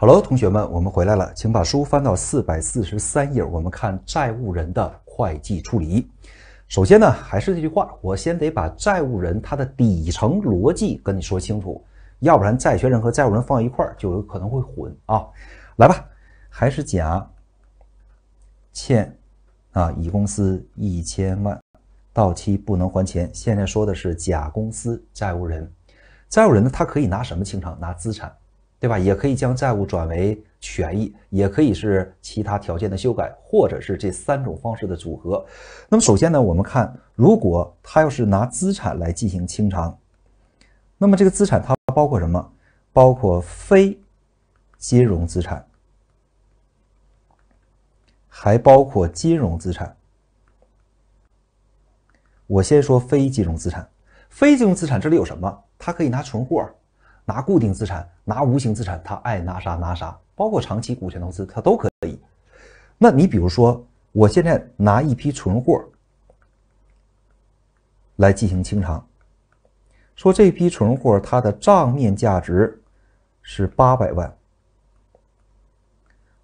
哈喽，同学们，我们回来了，请把书翻到四百四十三页。我们看债务人的会计处理。首先呢，还是这句话，我先得把债务人他的底层逻辑跟你说清楚，要不然债权人和债务人放一块儿就有可能会混啊。来吧，还是甲欠啊乙公司一千万，到期不能还钱。现在说的是甲公司债务人，债务人呢，他可以拿什么清偿？拿资产？对吧？也可以将债务转为权益，也可以是其他条件的修改，或者是这三种方式的组合。那么，首先呢，我们看，如果他要是拿资产来进行清偿，那么这个资产它包括什么？包括非金融资产，还包括金融资产。我先说非金融资产，非金融资产这里有什么？它可以拿存货。拿固定资产，拿无形资产，他爱拿啥拿啥，包括长期股权投资，他都可以。那你比如说，我现在拿一批存货来进行清偿，说这批存货它的账面价值是八百万，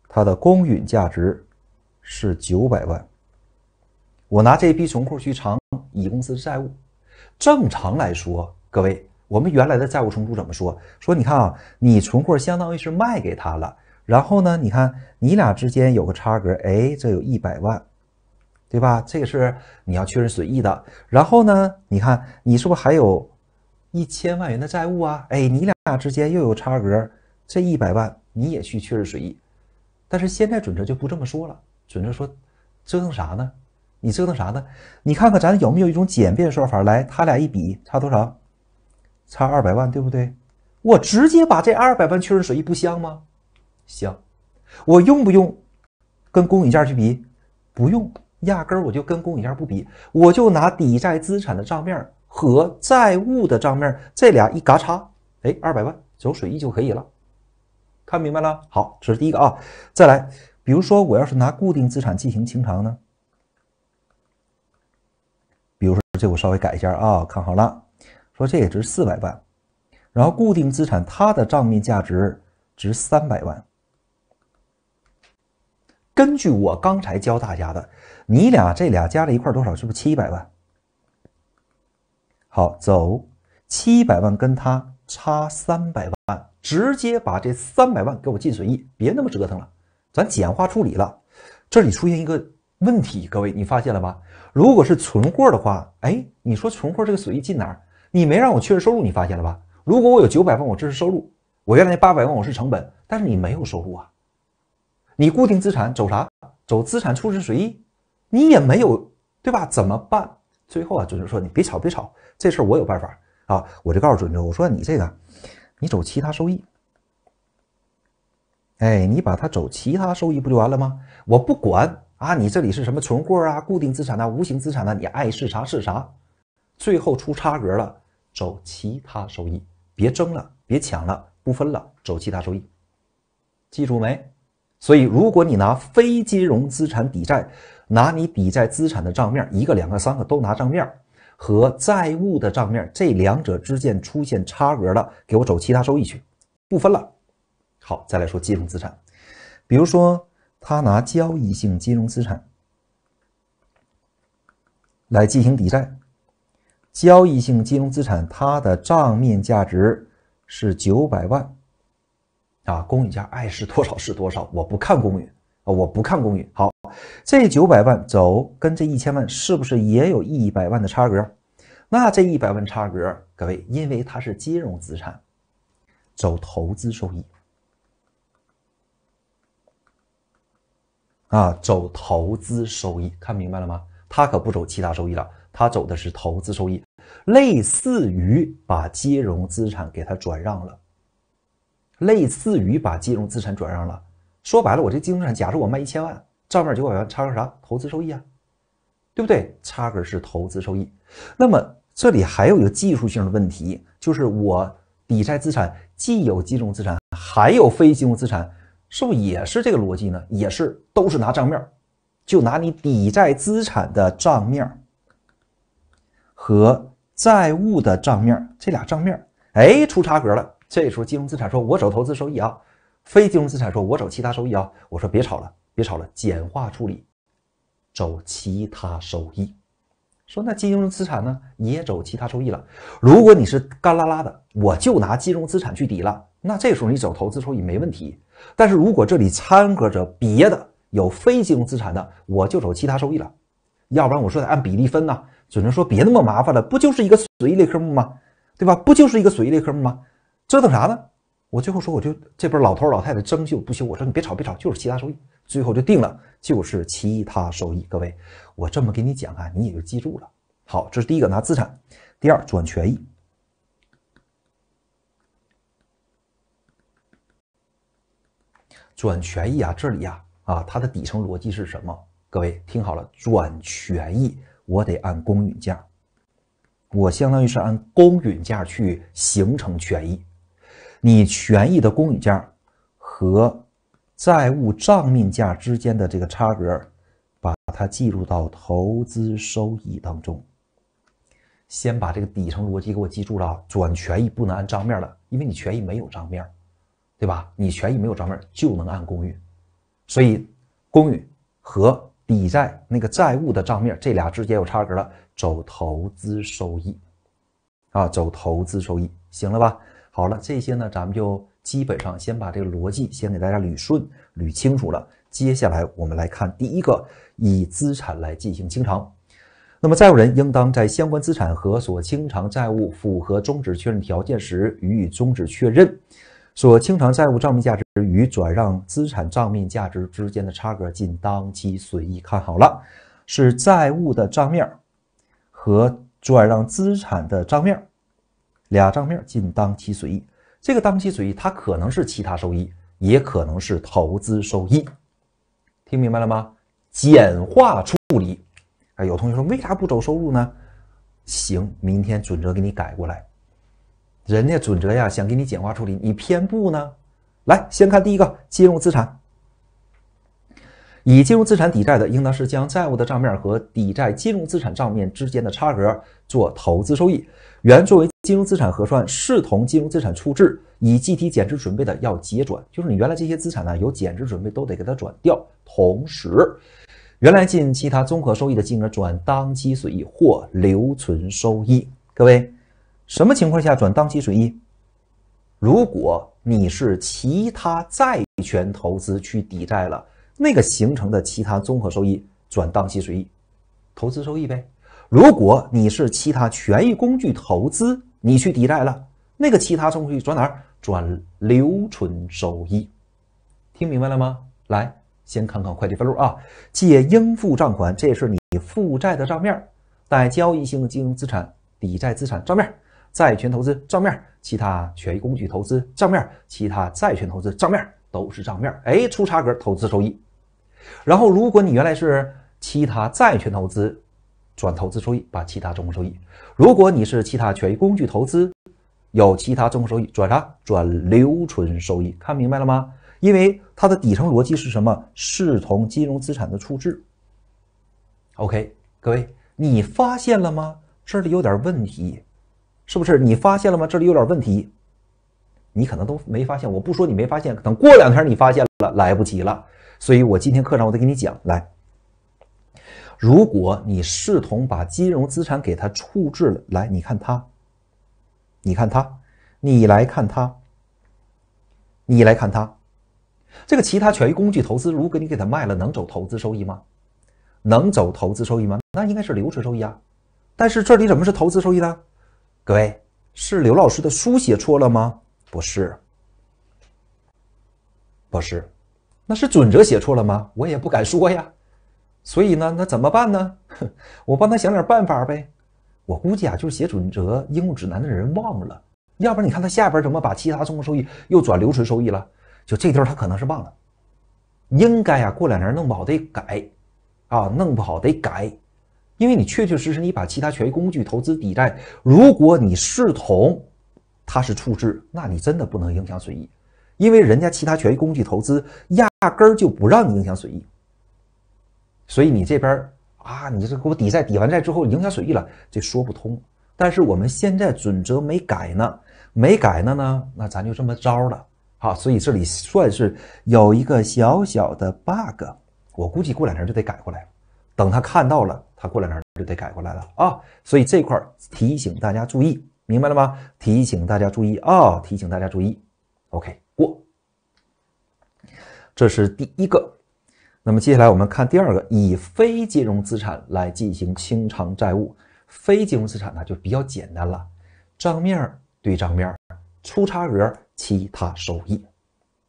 它的公允价值是九百万。我拿这批存货去偿乙公司的债务，正常来说，各位。我们原来的债务重组怎么说？说你看啊，你存货相当于是卖给他了，然后呢，你看你俩之间有个差额，哎，这有一百万，对吧？这个是你要确认损益的。然后呢，你看你是不是还有一千万元的债务啊？哎，你俩之间又有差额，这一百万你也去确认损益。但是现在准则就不这么说了，准则说，折腾啥呢？你折腾啥呢？你看看咱有没有一种简便的说法？来，他俩一比差多少？差二百万，对不对？我直接把这二百万确认损益，不香吗？香！我用不用跟公允价去比？不用，压根儿我就跟公允价不比，我就拿抵债资产的账面和债务的账面这俩一嘎擦，哎，二百万走损益就可以了。看明白了？好，这是第一个啊。再来，比如说我要是拿固定资产进行清偿呢？比如说这我稍微改一下啊，看好了。说这也值四百万，然后固定资产它的账面价值值三百万。根据我刚才教大家的，你俩这俩加在一块多少？是不是七百万？好，走，七百万跟它差三百万，直接把这三百万给我进损益，别那么折腾了，咱简化处理了。这里出现一个问题，各位你发现了吧？如果是存货的话，哎，你说存货这个损益进哪儿？你没让我确认收入，你发现了吧？如果我有九百万，我这是收入；我原来那八百万，我是成本。但是你没有收入啊！你固定资产走啥？走资产处置随益？你也没有，对吧？怎么办？最后啊，准则说你别吵别吵，这事儿我有办法啊！我就告诉准则，我说你这个，你走其他收益。哎，你把它走其他收益不就完了吗？我不管啊！你这里是什么存货啊？固定资产呐？无形资产呐？你爱是啥是啥。最后出差额了，走其他收益，别争了，别抢了，不分了，走其他收益，记住没？所以，如果你拿非金融资产抵债，拿你抵债资产的账面一个、两个、三个都拿账面和债务的账面这两者之间出现差额了，给我走其他收益去，不分了。好，再来说金融资产，比如说他拿交易性金融资产来进行抵债。交易性金融资产，它的账面价值是九百万，啊，公允价爱是多少是多少，我不看公允啊，我不看公允。好，这九百万走跟这一千万是不是也有一百万的差额？那这一百万差额，各位，因为它是金融资产，走投资收益啊，走投资收益，看明白了吗？它可不走其他收益了。它走的是投资收益，类似于把金融资产给它转让了，类似于把金融资产转让了。说白了，我这金融资产，假设我卖一千万，账面九百万，差个啥？投资收益啊，对不对？差个是投资收益。那么这里还有一个技术性的问题，就是我抵债资产既有金融资产，还有非金融资产，是不是也是这个逻辑呢？也是，都是拿账面，就拿你抵债资产的账面。和债务的账面，这俩账面，哎，出差额了。这时候金融资产说我走投资收益啊，非金融资产说我走其他收益啊。我说别吵了，别吵了，简化处理，走其他收益。说那金融资产呢，也走其他收益了。如果你是干拉拉的，我就拿金融资产去抵了。那这时候你走投资收益没问题。但是如果这里掺和着别的有非金融资产的，我就走其他收益了。要不然我说得按比例分呐，只能说别那么麻烦了，不就是一个损益类科目吗？对吧？不就是一个损益类科目吗？折腾啥呢？我最后说我就这边老头老太太争就不休，我说你别吵别吵，就是其他收益，最后就定了就是其他收益。各位，我这么给你讲啊，你也就记住了。好，这是第一个拿资产，第二转权益，转权益啊，这里呀啊，它的底层逻辑是什么？各位听好了，转权益我得按公允价，我相当于是按公允价去形成权益，你权益的公允价和债务账面价之间的这个差额，把它计入到投资收益当中。先把这个底层逻辑给我记住了，转权益不能按账面的，因为你权益没有账面，对吧？你权益没有账面就能按公允，所以公允和。抵债那个债务的账面，这俩之间有差额了，走投资收益，啊，走投资收益，行了吧？好了，这些呢，咱们就基本上先把这个逻辑先给大家捋顺、捋清楚了。接下来我们来看第一个，以资产来进行清偿，那么债务人应当在相关资产和所清偿债务符合终止确认条件时予以终止确认。所清偿债务账面价值与转让资产账面价值之间的差额，进当期损益。看好了，是债务的账面和转让资产的账面，俩账面进当期损益。这个当期损益，它可能是其他收益，也可能是投资收益。听明白了吗？简化处理。啊，有同学说，为啥不走收入呢？行，明天准则给你改过来。人家准则呀，想给你简化处理，你偏不呢？来，先看第一个金融资产，以金融资产抵债的，应当是将债务的账面和抵债金融资产账面之间的差额做投资收益，原作为金融资产核算，视同金融资产处置，以计提减值准备的要结转，就是你原来这些资产呢有减值准备都得给它转掉，同时，原来进其他综合收益的金额转当期损益或留存收益。各位。什么情况下转当期损益？如果你是其他债权投资去抵债了，那个形成的其他综合收益转当期损益，投资收益呗。如果你是其他权益工具投资，你去抵债了，那个其他综合收益转哪儿？转留存收益。听明白了吗？来，先看看会计分录啊。借应付账款，这是你负债的账面，在交易性金融资产、抵债资产账面。债权投资账面，其他权益工具投资账面，其他债权投资账面都是账面，哎，出差额投资收益。然后，如果你原来是其他债权投资转投资收益，把其他综合收益；如果你是其他权益工具投资有其他综合收益，转啥？转留存收益。看明白了吗？因为它的底层逻辑是什么？视同金融资产的处置。OK，各位，你发现了吗？这里有点问题。是不是你发现了吗？这里有点问题，你可能都没发现。我不说你没发现，等过两天你发现了，来不及了。所以我今天课上我得给你讲来。如果你视同把金融资产给它处置了，来，你看它，你看它，你来看它，你来看它，这个其他权益工具投资，如果你给它卖了，能走投资收益吗？能走投资收益吗？那应该是流水收益啊。但是这里怎么是投资收益呢？各位是刘老师的书写错了吗？不是，不是，那是准则写错了吗？我也不敢说呀。所以呢，那怎么办呢？我帮他想点办法呗。我估计啊，就是写准则应用指南的人忘了。要不然你看他下边怎么把其他综合收益又转留存收益了？就这地儿他可能是忘了。应该啊，过两年弄不好得改啊，弄不好得改。因为你确确实实你把其他权益工具投资抵债，如果你视同它是处置，那你真的不能影响损益，因为人家其他权益工具投资压根儿就不让你影响损益。所以你这边啊，你这给我抵债抵完债之后影响损益了，这说不通。但是我们现在准则没改呢，没改呢呢，那咱就这么着了。好，所以这里算是有一个小小的 bug，我估计过两天就得改过来。等他看到了，他过来天儿就得改过来了啊！所以这块儿提醒大家注意，明白了吗？提醒大家注意啊！提醒大家注意。OK，过。这是第一个。那么接下来我们看第二个，以非金融资产来进行清偿债务。非金融资产呢就比较简单了，账面对账面，出差额，其他收益。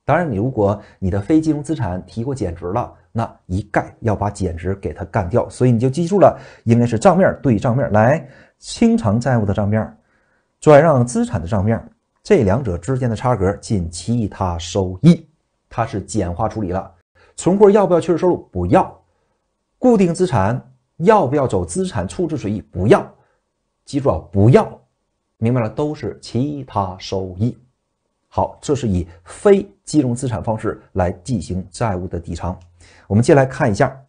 当然，你如果你的非金融资产提过减值了，那一概要把减值给它干掉。所以你就记住了，应该是账面对账面来清偿债务的账面，转让资产的账面，这两者之间的差额进其他收益，它是简化处理了。存货要不要确认收入？不要。固定资产要不要走资产处置损益？不要。记住啊，不要。明白了，都是其他收益。好，这是以非。金融资产方式来进行债务的抵偿。我们接来看一下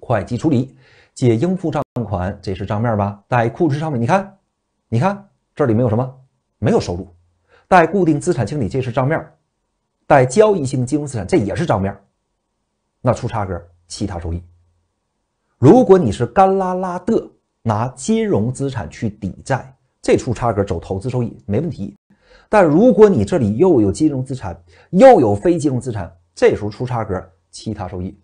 会计处理，借应付账款，这是账面吧？贷库支商品，你看，你看这里没有什么，没有收入。带固定资产清理，这是账面。带交易性金融资产，这也是账面。那出差额其他收益。如果你是干拉拉的，拿金融资产去抵债，这出差额走投资收益没问题。但如果你这里又有金融资产，又有非金融资产，这时候出差额，其他收益，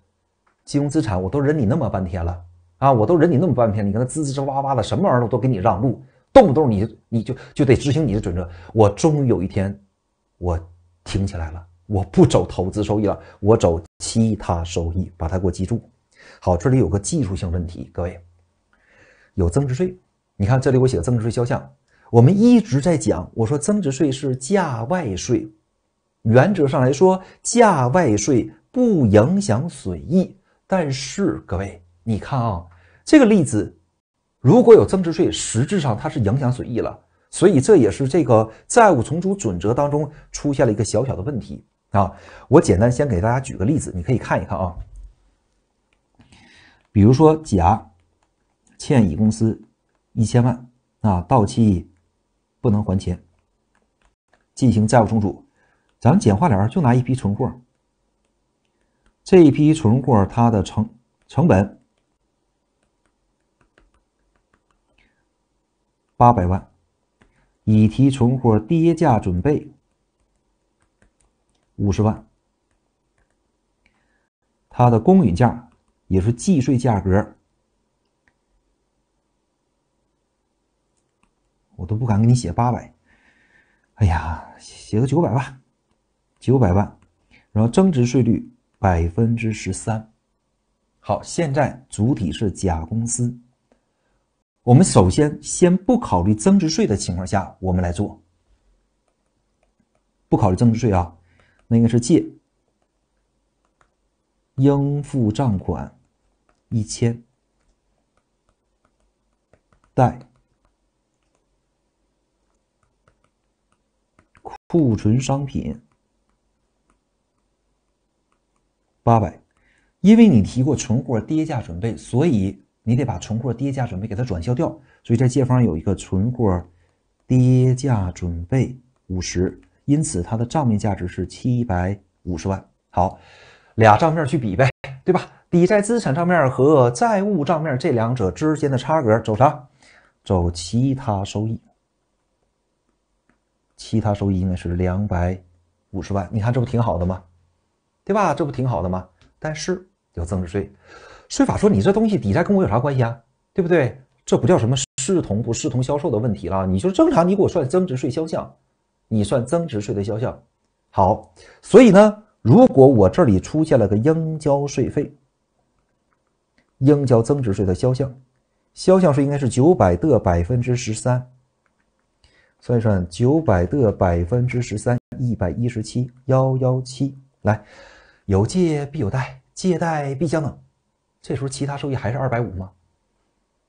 金融资产我都忍你那么半天了啊，我都忍你那么半天，你看他吱吱哇哇的，什么玩意儿都给你让路，动不动你你就就得执行你的准则。我终于有一天，我挺起来了，我不走投资收益了，我走其他收益，把它给我记住。好，这里有个技术性问题，各位，有增值税，你看这里我写的增值税销项。我们一直在讲，我说增值税是价外税，原则上来说，价外税不影响损益。但是各位，你看啊，这个例子，如果有增值税，实质上它是影响损益了。所以这也是这个债务重组准则当中出现了一个小小的问题啊。我简单先给大家举个例子，你可以看一看啊。比如说，甲欠乙公司一千万啊，到期。不能还钱，进行债务重组。咱简化点就拿一批存货。这一批存货它的成成本八百万，已提存货跌价准备五十万，它的公允价也是计税价格。我都不敢给你写八百，哎呀，写个九百吧，九百万，然后增值税率百分之十三。好，现在主体是甲公司，我们首先先不考虑增值税的情况下，我们来做，不考虑增值税啊，那应该是借应付账款一千，贷。库存商品八百，因为你提过存货跌价准备，所以你得把存货跌价准备给它转销掉，所以在借方有一个存货跌价准备五十，因此它的账面价值是七百五十万。好，俩账面去比呗，对吧？比在资产账面和债务账面这两者之间的差额，走啥？走其他收益。其他收益应该是两百五十万，你看这不挺好的吗？对吧？这不挺好的吗？但是有增值税，税法说你这东西抵债跟我有啥关系啊？对不对？这不叫什么视同不视同销售的问题了，你就正常，你给我算增值税销项，你算增值税的销项。好，所以呢，如果我这里出现了个应交税费，应交增值税的销项，销项税应该是九百的百分之十三。算一算，九百的百分之十三，一百一十七幺幺七。来，有借必有贷，借贷必相等。这时候其他收益还是二百五吗？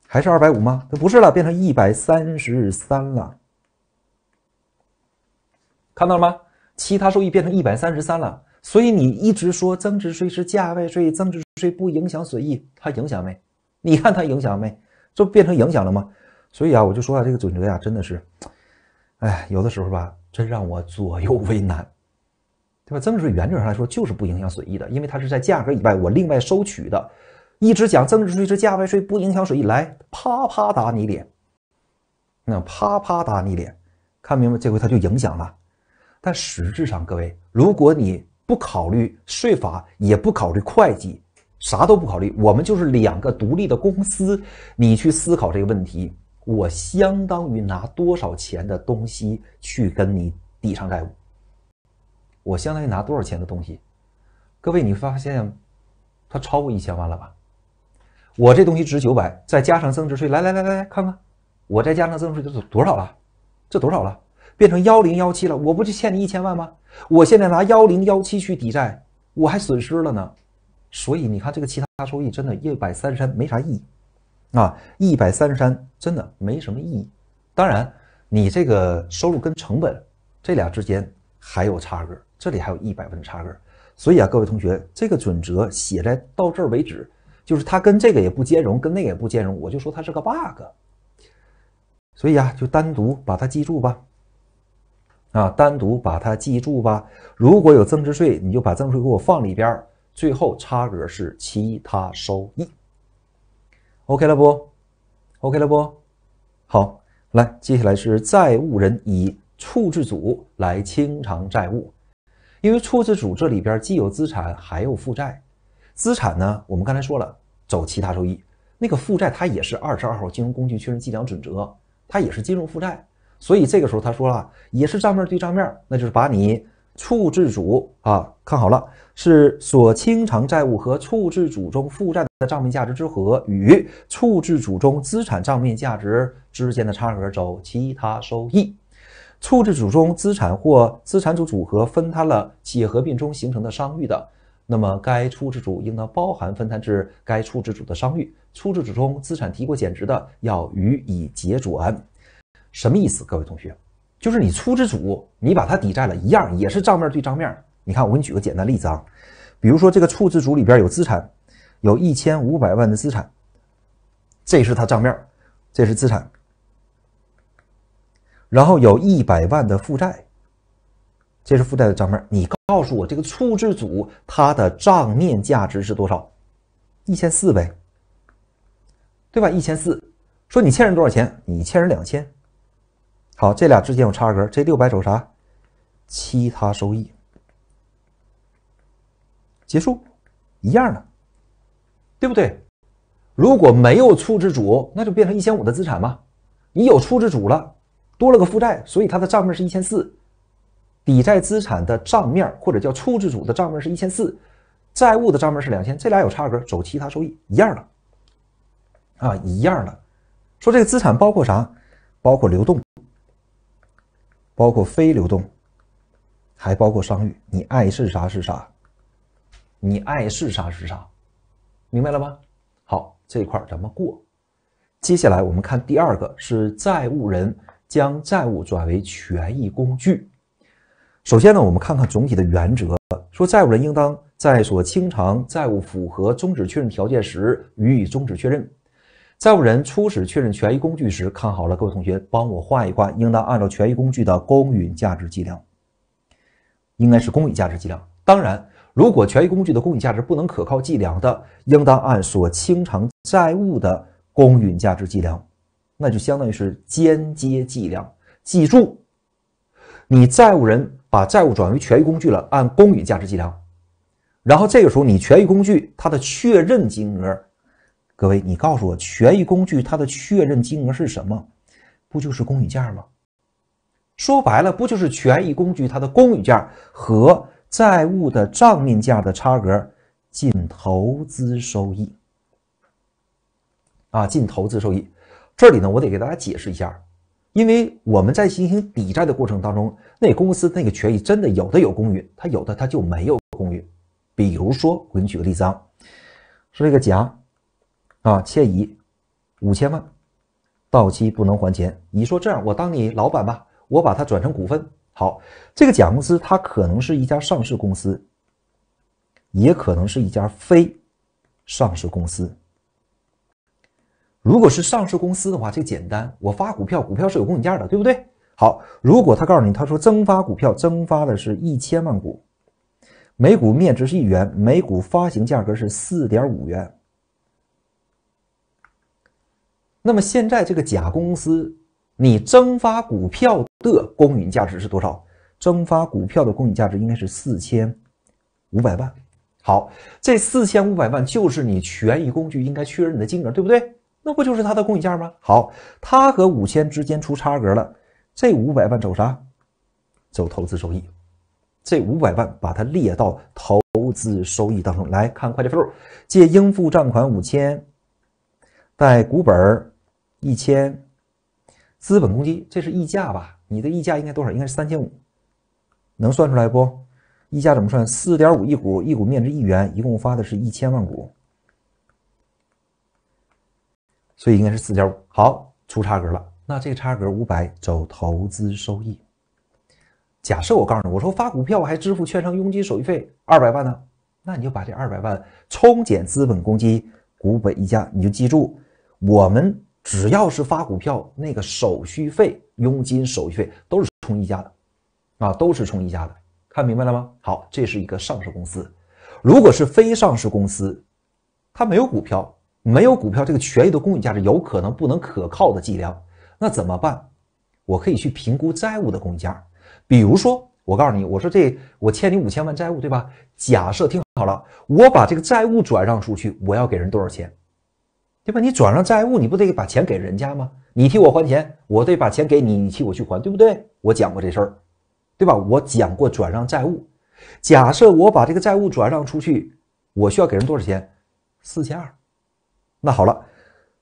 还是二百五吗？不是了，变成一百三十三了。看到了吗？其他收益变成一百三十三了。所以你一直说增值税是价外税，增值税不影响损益，它影响没？你看它影响没？这不变成影响了吗？所以啊，我就说啊，这个准则呀，真的是。哎，有的时候吧，真让我左右为难，对吧？增值税原则上来说就是不影响损益的，因为它是在价格以外，我另外收取的。一直讲增值税是价外税，不影响损益，来啪啪打你脸。那啪啪打你脸，看明白，这回它就影响了。但实质上，各位，如果你不考虑税法，也不考虑会计，啥都不考虑，我们就是两个独立的公司，你去思考这个问题。我相当于拿多少钱的东西去跟你抵偿债务？我相当于拿多少钱的东西？各位，你发现他超过一千万了吧？我这东西值九百，再加上增值税，来来来来，看看我再加上增值税这多少了？这多少了？变成幺零幺七了。我不就欠你一千万吗？我现在拿幺零幺七去抵债，我还损失了呢。所以你看，这个其他收益真的，一百三十三没啥意义。啊，一百三十三真的没什么意义。当然，你这个收入跟成本这俩之间还有差额，这里还有一百分差额。所以啊，各位同学，这个准则写在到这儿为止，就是它跟这个也不兼容，跟那个也不兼容，我就说它是个 bug。所以啊，就单独把它记住吧。啊，单独把它记住吧。如果有增值税，你就把增值税给我放里边，最后差额是其他收益。OK 了不，OK 了不好。来，接下来是债务人以处置组来清偿债务，因为处置组这里边既有资产，还有负债。资产呢，我们刚才说了走其他收益。那个负债它也是二十二号金融工具确认计量准则，它也是金融负债。所以这个时候他说了，也是账面对账面，那就是把你。处置组啊，看好了，是所清偿债务和处置组中负债的账面价值之和与处置组中资产账面价值之间的差额，走其他收益。处置组中资产或资产组组合分摊了企业合并中形成的商誉的，那么该处置组应当包含分摊至该处置组的商誉。处置组中资产提过减值的，要予以结转。什么意思？各位同学？就是你出资组，你把它抵债了一样，也是账面对账面。你看，我给你举个简单例子啊，比如说这个出资组里边有资产，有一千五百万的资产，这是它账面，这是资产。然后有一百万的负债，这是负债的账面。你告诉我这个出资组它的账面价值是多少？一千四呗，对吧？一千四。说你欠人多少钱？你欠人两千。好，这俩之间有差额，这六百走啥？其他收益。结束，一样的，对不对？如果没有处置组，那就变成一千五的资产嘛。你有处置组了，多了个负债，所以它的账面是一千四，抵债资产的账面或者叫处置组的账面是一千四，债务的账面是两千，这俩有差额，走其他收益，一样的，啊，一样的。说这个资产包括啥？包括流动。包括非流动，还包括商誉。你爱是啥是啥，你爱是啥是啥，明白了吗？好，这一块儿咱们过。接下来我们看第二个，是债务人将债务转为权益工具。首先呢，我们看看总体的原则，说债务人应当在所清偿债务符合终止确认条件时予以终止确认。债务人初始确认权益工具时，看好了，各位同学，帮我画一画，应当按照权益工具的公允价值计量，应该是公允价值计量。当然，如果权益工具的公允价值不能可靠计量的，应当按所清偿债务的公允价值计量，那就相当于是间接计量。记住，你债务人把债务转为权益工具了，按公允价值计量，然后这个时候你权益工具它的确认金额。各位，你告诉我，权益工具它的确认金额是什么？不就是公允价吗？说白了，不就是权益工具它的公允价和债务的账面价的差额进投资收益啊？进投资收益。这里呢，我得给大家解释一下，因为我们在进行抵债的过程当中，那公司那个权益真的有的有公允，它有的它就没有公允。比如说，我给你举个例子啊，说这个甲。啊，欠你五千万，到期不能还钱。你说这样，我当你老板吧，我把它转成股份。好，这个甲公司它可能是一家上市公司，也可能是一家非上市公司。如果是上市公司的话，这个简单，我发股票，股票是有公允价的，对不对？好，如果他告诉你，他说增发股票，增发的是一千万股，每股面值是一元，每股发行价格是四点五元。那么现在这个甲公司，你增发股票的公允价值是多少？增发股票的公允价值应该是四千五百万。好，这四千五百万就是你权益工具应该确认的金额，对不对？那不就是它的公允价吗？好，它和五千之间出差额了，这五百万走啥？走投资收益。这五百万把它列到投资收益当中。来看会计分录：借应付账款五千，贷股本。一千资本公积，这是溢价吧？你的溢价应该多少？应该是三千五，能算出来不？溢价怎么算？四点五一股，一股面值一元，一共发的是一千万股，所以应该是四点五。好，出差额了，那这个差额五百走投资收益。假设我告诉你，我说发股票我还支付券商佣金手续费二百万呢，那你就把这二百万冲减资本公积股本溢价，你就记住我们。只要是发股票，那个手续费、佣金、手续费都是冲一家的，啊，都是冲一家的，看明白了吗？好，这是一个上市公司。如果是非上市公司，他没有股票，没有股票，这个权益的公允价值有可能不能可靠的计量，那怎么办？我可以去评估债务的公允价。比如说，我告诉你，我说这我欠你五千万债务，对吧？假设听好了，我把这个债务转让出去，我要给人多少钱？对吧？你转让债务，你不得把钱给人家吗？你替我还钱，我得把钱给你，你替我去还，对不对？我讲过这事儿，对吧？我讲过转让债务。假设我把这个债务转让出去，我需要给人多少钱？四千二。那好了，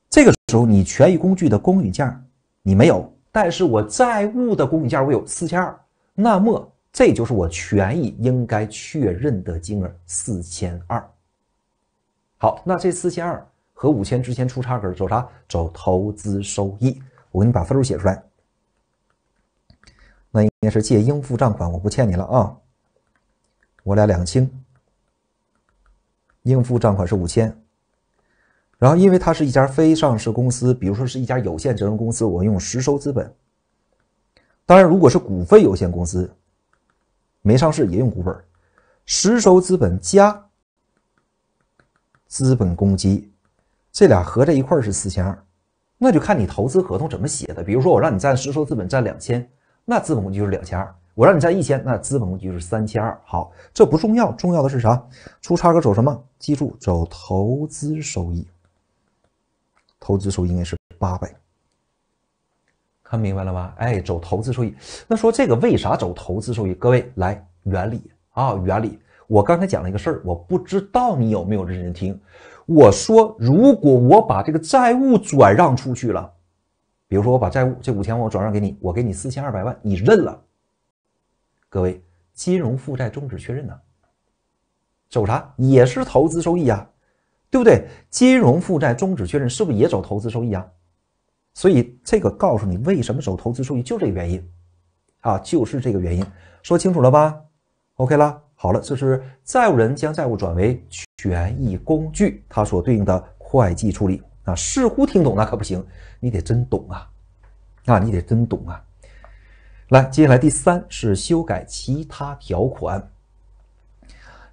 这个时候你权益工具的公允价你没有，但是我债务的公允价我有四千二。那么这就是我权益应该确认的金额四千二。好，那这四千二。和五千之前出差根走啥？走投资收益。我给你把分数写出来。那应该是借应付账款，我不欠你了啊。我俩两清。应付账款是五千。然后，因为它是一家非上市公司，比如说是一家有限责任公司，我用实收资本。当然，如果是股份有限公司，没上市也用股本。实收资本加资本公积。这俩合在一块儿是四千二，那就看你投资合同怎么写的。比如说，我让你占实收资本占两千，那资本公积就是两千二；我让你占一千，那资本公积是三千二。好，这不重要，重要的是啥？出差额走什么？记住，走投资收益。投资收益应该是八百，看明白了吧？哎，走投资收益。那说这个为啥走投资收益？各位，来原理啊，原理。我刚才讲了一个事儿，我不知道你有没有认真听。我说，如果我把这个债务转让出去了，比如说我把债务这五千万我转让给你，我给你四千二百万，你认了。各位，金融负债终止确认呢，走啥？也是投资收益啊，对不对？金融负债终止确认是不是也走投资收益啊？所以这个告诉你为什么走投资收益，就这个原因啊，就是这个原因，说清楚了吧？OK 了。好了，这是债务人将债务转为权益工具，它所对应的会计处理啊，似乎听懂那可不行，你得真懂啊，啊，你得真懂啊。来，接下来第三是修改其他条款。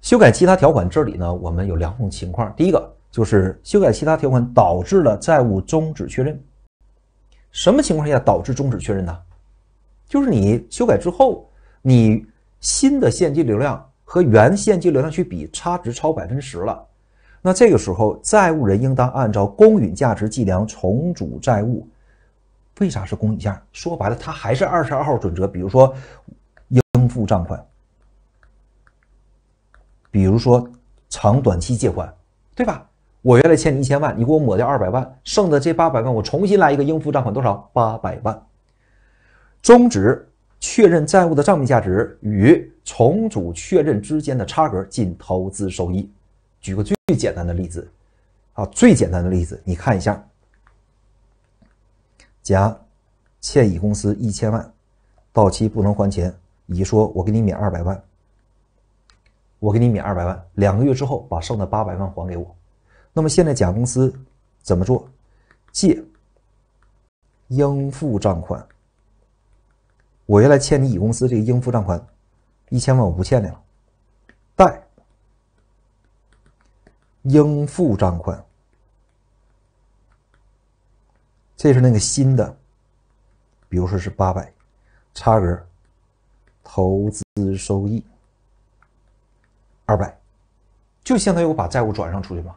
修改其他条款，这里呢，我们有两种情况。第一个就是修改其他条款导致了债务终止确认。什么情况下导致终止确认呢？就是你修改之后，你新的现金流量。和原现金流量去比，差值超百分之十了。那这个时候，债务人应当按照公允价值计量重组债务。为啥是公允价？说白了，它还是二十二号准则。比如说，应付账款，比如说长短期借款，对吧？我原来欠你一千万，你给我抹掉二百万，剩的这八百万，我重新来一个应付账款多少？八百万，终止。确认债务的账面价值与重组确认之间的差额，进投资收益。举个最简单的例子，啊，最简单的例子，你看一下，甲欠乙公司一千万，到期不能还钱，乙说：“我给你免二百万，我给你免二百万，两个月之后把剩的八百万还给我。”那么现在甲公司怎么做？借应付账款。我原来欠你乙公司这个应付账款一千万，我不欠你了。贷，应付账款。这是那个新的，比如说是八百，差额，投资收益二百，就相当于我把债务转让出去嘛，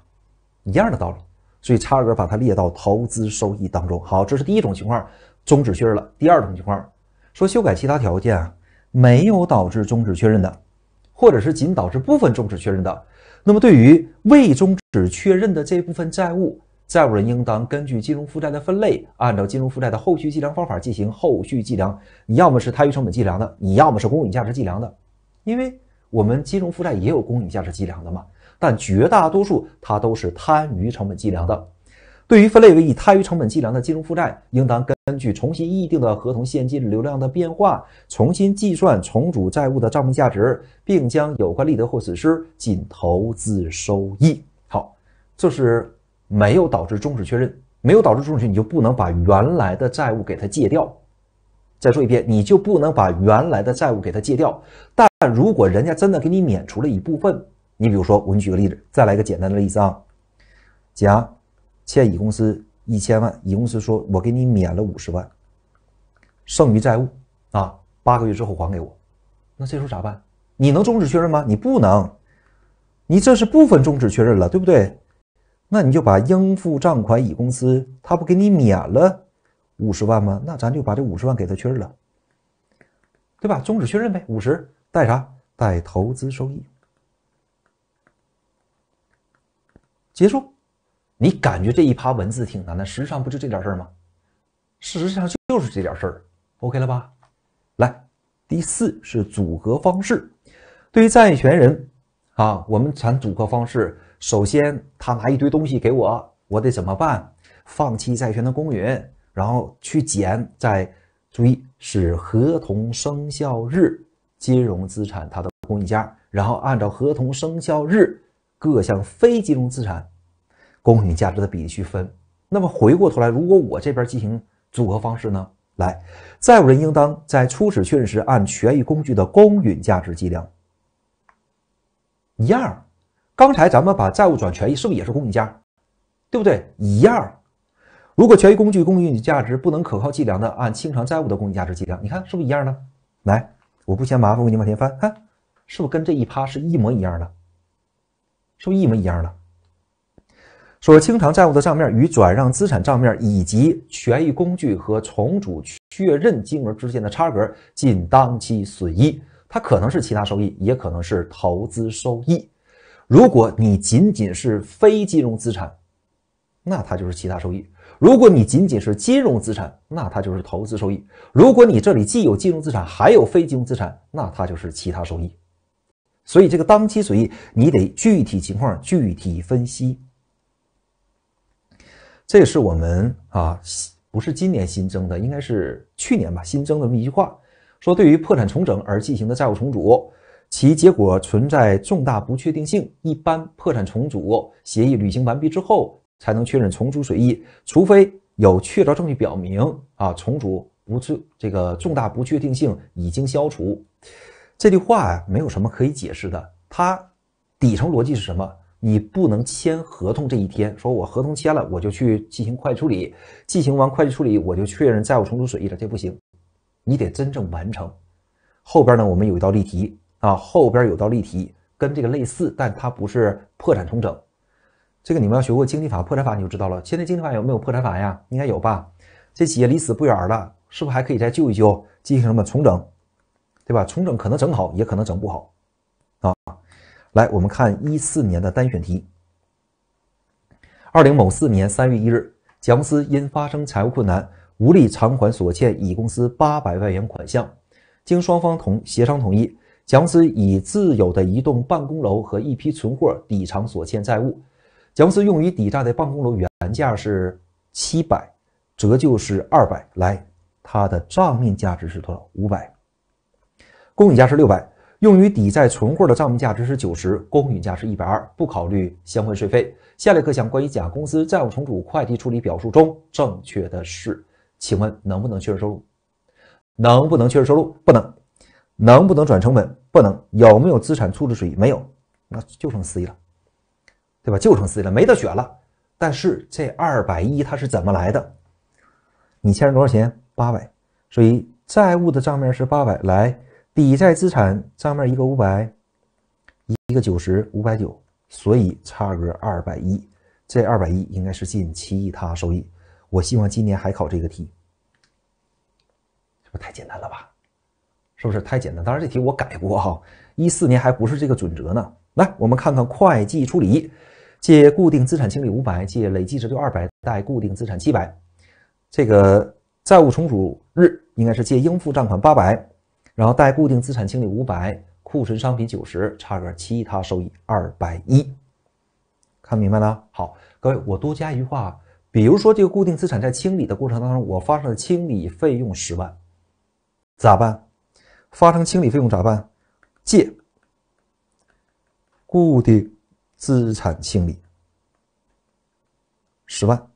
一样的道理。所以差额把它列到投资收益当中。好，这是第一种情况终止确认了。第二种情况。说修改其他条件啊，没有导致终止确认的，或者是仅导致部分终止确认的，那么对于未终止确认的这部分债务，债务人应当根据金融负债的分类，按照金融负债的后续计量方法进行后续计量。你要么是摊余成本计量的，你要么是公允价值计量的，因为我们金融负债也有公允价值计量的嘛，但绝大多数它都是摊余成本计量的。对于分类为以摊余成本计量的金融负债，应当根据重新议定的合同现金流量的变化，重新计算重组债务的账面价值，并将有关利得或损失仅投资收益。好，这是没有导致终止确认，没有导致终止，你就不能把原来的债务给它借掉。再说一遍，你就不能把原来的债务给它借掉。但如果人家真的给你免除了一部分，你比如说，我给你举个例子，再来一个简单的例子啊，甲。欠乙公司一千万，乙公司说：“我给你免了五十万，剩余债务啊，八个月之后还给我。”那这时候咋办？你能终止确认吗？你不能，你这是部分终止确认了，对不对？那你就把应付账款乙公司他不给你免了五十万吗？那咱就把这五十万给他确认了，对吧？终止确认呗，五十带啥？带投资收益，结束。你感觉这一趴文字挺难的，实际上不就这点事儿吗？事实上就是这点事儿，OK 了吧？来，第四是组合方式，对于债权人啊，我们谈组合方式，首先他拿一堆东西给我，我得怎么办？放弃债权的公允，然后去减，再注意是合同生效日金融资产它的公允价，然后按照合同生效日各项非金融资产。公允价值的比例区分。那么回过头来，如果我这边进行组合方式呢？来，债务人应当在初始确认时按权益工具的公允价值计量。一样，刚才咱们把债务转权益，是不是也是公允价？对不对？一样。如果权益工具公允价值不能可靠计量的，按清偿债务的公允价值计量。你看是不是一样的？来，我不嫌麻烦，我给你往前翻，看是不是跟这一趴是一模一样的？是不是一模一样的？说清偿债务的账面与转让资产账面以及权益工具和重组确认金额之间的差额，仅当期损益。它可能是其他收益，也可能是投资收益。如果你仅仅是非金融资产，那它就是其他收益；如果你仅仅是金融资产，那它就是投资收益；如果你这里既有金融资产，还有非金融资产，那它就是其他收益。所以，这个当期损益，你得具体情况具体分析。这也是我们啊，不是今年新增的，应该是去年吧，新增的这么一句话，说对于破产重整而进行的债务重组，其结果存在重大不确定性，一般破产重组协议履行完毕之后才能确认重组损益，除非有确凿证据表明啊，重组不是这个重大不确定性已经消除。这句话呀，没有什么可以解释的，它底层逻辑是什么？你不能签合同这一天，说我合同签了，我就去进行会计处理，进行完会计处理，我就确认债务重组损益了，这不行。你得真正完成。后边呢，我们有一道例题啊，后边有道例题跟这个类似，但它不是破产重整。这个你们要学过经济法、破产法你就知道了。现在经济法有没有破产法呀？应该有吧？这企业离死不远了，是不是还可以再救一救，进行什么重整，对吧？重整可能整好，也可能整不好。来，我们看一四年的单选题。二零某四年三月一日，贾布斯因发生财务困难，无力偿还所欠乙公司八百万元款项，经双方同协商同意，贾布斯以自有的一栋办公楼和一批存货抵偿所欠债务。贾布斯用于抵债的办公楼原价是七百，折旧是二百，来，它的账面价值是多少？五百，公允价是六百。用于抵债存货的账面价值是九十，公允价是一百二，不考虑相关税费。下列各项关于甲公司债务重组会计处理表述中正确的是？请问能不能确认收入？能不能确认收入？不能。能不能转成本？不能。有没有资产处置税？没有。那就剩 C 了，对吧？就剩 C 了，没得选了。但是这二百一它是怎么来的？你欠了多少钱？八百。所以债务的账面是八百来。抵债资产账面一个五百，一一个九十，五百九，所以差额二百一，这二百一应该是近其他收益。我希望今年还考这个题，这不太简单了吧？是不是太简单？当然这题我改过，哈，一四年还不是这个准则呢。来，我们看看会计处理：借固定资产清理五百，借累计折旧二百，贷固定资产七百。这个债务重组日应该是借应付账款八百。然后，带固定资产清理五百，库存商品九十，差额其他收益二百一，看明白了？好，各位，我多加一句话，比如说这个固定资产在清理的过程当中，我发生了清理费用十万，咋办？发生清理费用咋办？借固定资产清理十万，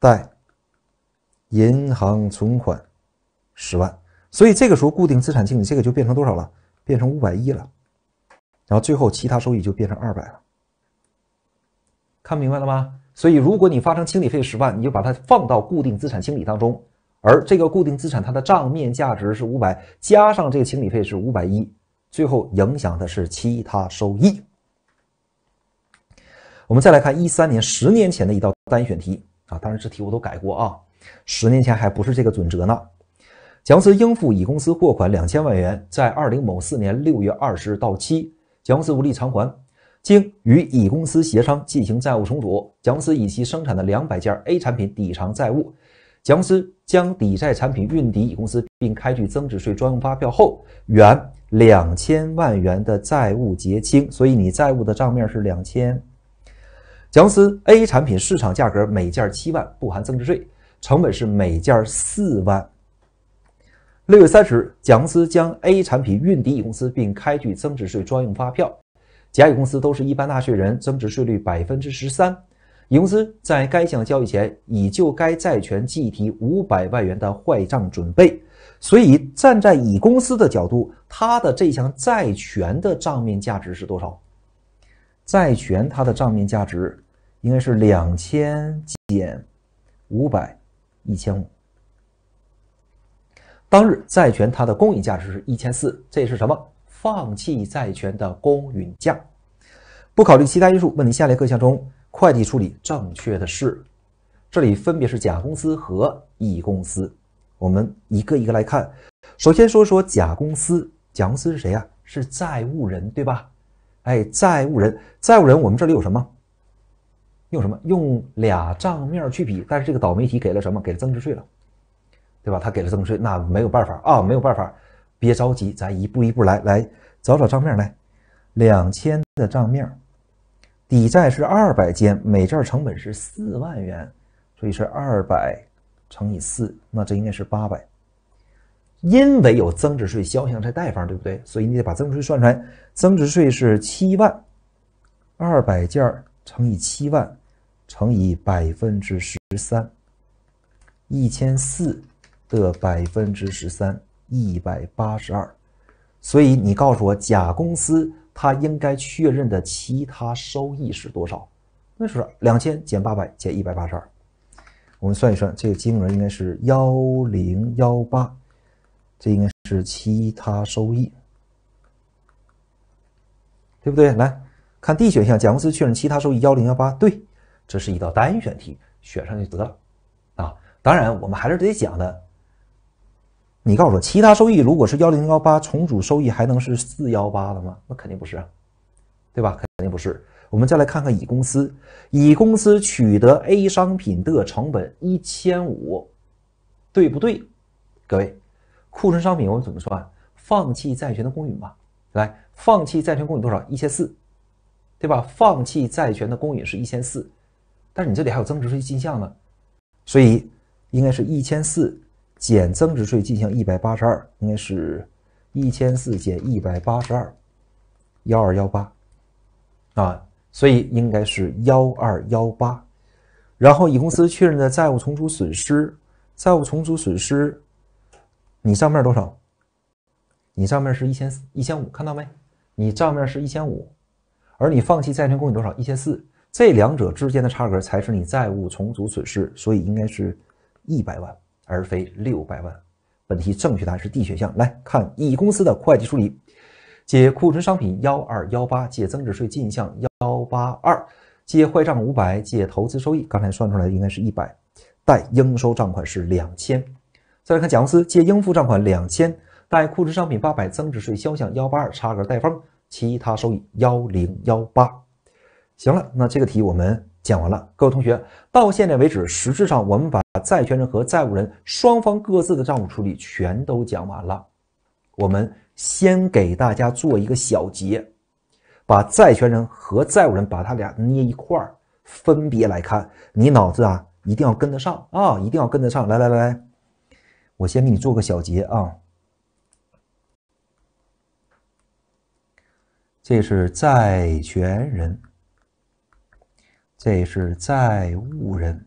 贷银行存款十万。所以这个时候固定资产清理这个就变成多少了？变成五百亿了。然后最后其他收益就变成二百了。看明白了吗？所以如果你发生清理费十万，你就把它放到固定资产清理当中。而这个固定资产它的账面价值是五百，加上这个清理费是五百一，最后影响的是其他收益。我们再来看一三年十年前的一道单选题啊，当然这题我都改过啊，十年前还不是这个准则呢。强斯应付乙公司货款两千万元，在二零某四年六月二十日到期。强斯无力偿还，经与乙公司协商进行债务重组，强斯以其生产的两百件 A 产品抵偿债务。强斯将抵债产品运抵乙公司，并开具增值税专用发票后，原两千万元的债务结清。所以你债务的账面是两千。强斯 A 产品市场价格每件七万，不含增值税，成本是每件四万。六月三十日，甲公司将 A 产品运抵乙公司，并开具增值税专用发票。甲、乙公司都是一般纳税人，增值税率百分之十三。乙公司在该项交易前已就该债权计提五百万元的坏账准备。所以，站在乙公司的角度，它的这项债权的账面价值是多少？债权它的账面价值应该是两千减五百，一千五。当日债权它的公允价值是一千四，这是什么？放弃债权的公允价，不考虑其他因素。问你下列各项中会计处理正确的是？这里分别是甲公司和乙公司，我们一个一个来看。首先说说甲公司，甲公司是谁呀？是债务人对吧？哎，债务人，债务人，我们这里有什么？用什么？用俩账面去比，但是这个倒霉题给了什么？给了增值税了。对吧？他给了增值税，那没有办法啊，没有办法。别着急，咱一步一步来，来找找账面来。两千的账面，抵债是二百件，每件成本是四万元，所以是二百乘以四，那这应该是八百。因为有增值税销项在贷方，对不对？所以你得把增值税算出来。增值税是七万，二百件乘以七万乘以百分之十三，一千四。的百分之十三，一百八十二，所以你告诉我，甲公司它应该确认的其他收益是多少？那是不是两千减八百减一百八十二？我们算一算，这个金额应该是幺零幺八，这应该是其他收益，对不对？来看 D 选项，甲公司确认其他收益幺零幺八，对，这是一道单选题，选上就得了啊！当然，我们还是得讲的。你告诉我，其他收益如果是幺零幺八，重组收益还能是四幺八了吗？那肯定不是，对吧？肯定不是。我们再来看看乙公司，乙公司取得 A 商品的成本一千五，对不对？各位，库存商品我们怎么算？放弃债权的公允吧。来，放弃债权公允多少？一千四，对吧？放弃债权的公允是一千四，但是你这里还有增值税进项呢，所以应该是一千四。减增值税进项一百八十二，应该是一千四减一百八十二，幺二幺八啊，所以应该是幺二幺八。然后乙公司确认的债务重组损失，债务重组损失，你账面多少？你账面是一千四一千五，看到没？你账面是一千五，而你放弃债权共有多少？一千四，这两者之间的差额才是你债务重组损失，所以应该是一百万。而非六百万，本题正确答案是 D 选项。来看乙公司的会计处理：借库存商品幺二幺八，借增值税进项幺八二，借坏账五百，借投资收益。刚才算出来应该是一百，贷应收账款是两千。再来看甲公司：借应付账款两千，贷库存商品八百，增值税销项幺八二，差额贷方，其他收益幺零幺八。行了，那这个题我们讲完了。各位同学，到现在为止，实质上我们把。把债权人和债务人双方各自的账务处理全都讲完了，我们先给大家做一个小结，把债权人和债务人把他俩捏一块儿，分别来看。你脑子啊一定要跟得上啊，一定要跟得上。来来来，我先给你做个小结啊。这是债权人，这是债务人。